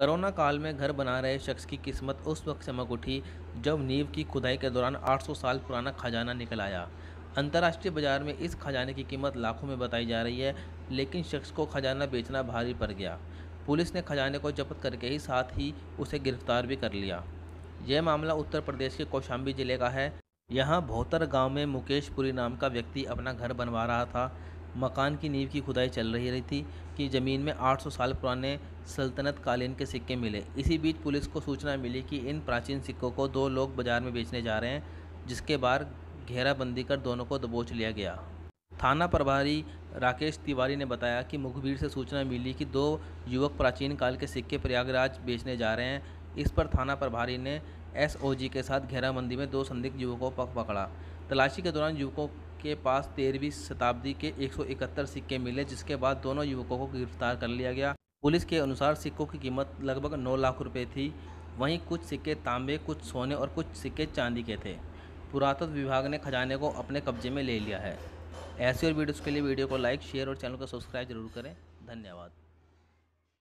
corona काल में घर बना रहे शख्स की किस्मत उस वक्त चमक उठी जब नींव की खुदाई के दौरान 800 साल पुराना खजाना निकल आया अंतर्राष्ट्रीय बाजार में इस खजाने की कीमत लाखों में बताई जा रही है लेकिन शख्स को खजाना बेचना भारी पड़ गया पुलिस ने खजाने को जब्त करके ही साथ ही उसे गिरफ्तार भी कर लिया यह मामला उत्तर प्रदेश के कौशाम्बी जिले का है यहाँ भोतर गांव में मुकेश पुरी नाम का व्यक्ति अपना घर बनवा रहा था मकान की नींव की खुदाई चल रही रही थी की ज़मीन में 800 साल पुराने सल्तनत कालीन के सिक्के मिले इसी बीच पुलिस को सूचना मिली कि इन प्राचीन सिक्कों को दो लोग बाजार में बेचने जा रहे हैं जिसके बाद घेराबंदी कर दोनों को दबोच लिया गया थाना प्रभारी राकेश तिवारी ने बताया कि मुखबिर से सूचना मिली कि दो युवक प्राचीन काल के सिक्के प्रयागराज बेचने जा रहे हैं इस पर थाना प्रभारी ने एसओजी के साथ घेराबंदी में दो संदिग्ध युवकों को पकड़ा तलाशी के दौरान युवकों के पास तेरहवीं शताब्दी के एक सिक्के मिले जिसके बाद दोनों युवकों को गिरफ्तार कर लिया गया पुलिस के अनुसार सिक्कों की कीमत लगभग नौ लाख रुपये थी वहीं कुछ सिक्के तांबे कुछ सोने और कुछ सिक्के चांदी के थे पुरातत्व विभाग ने खजाने को अपने कब्जे में ले लिया है ऐसे और वीडियोस के लिए वीडियो को लाइक शेयर और चैनल को सब्सक्राइब जरूर करें धन्यवाद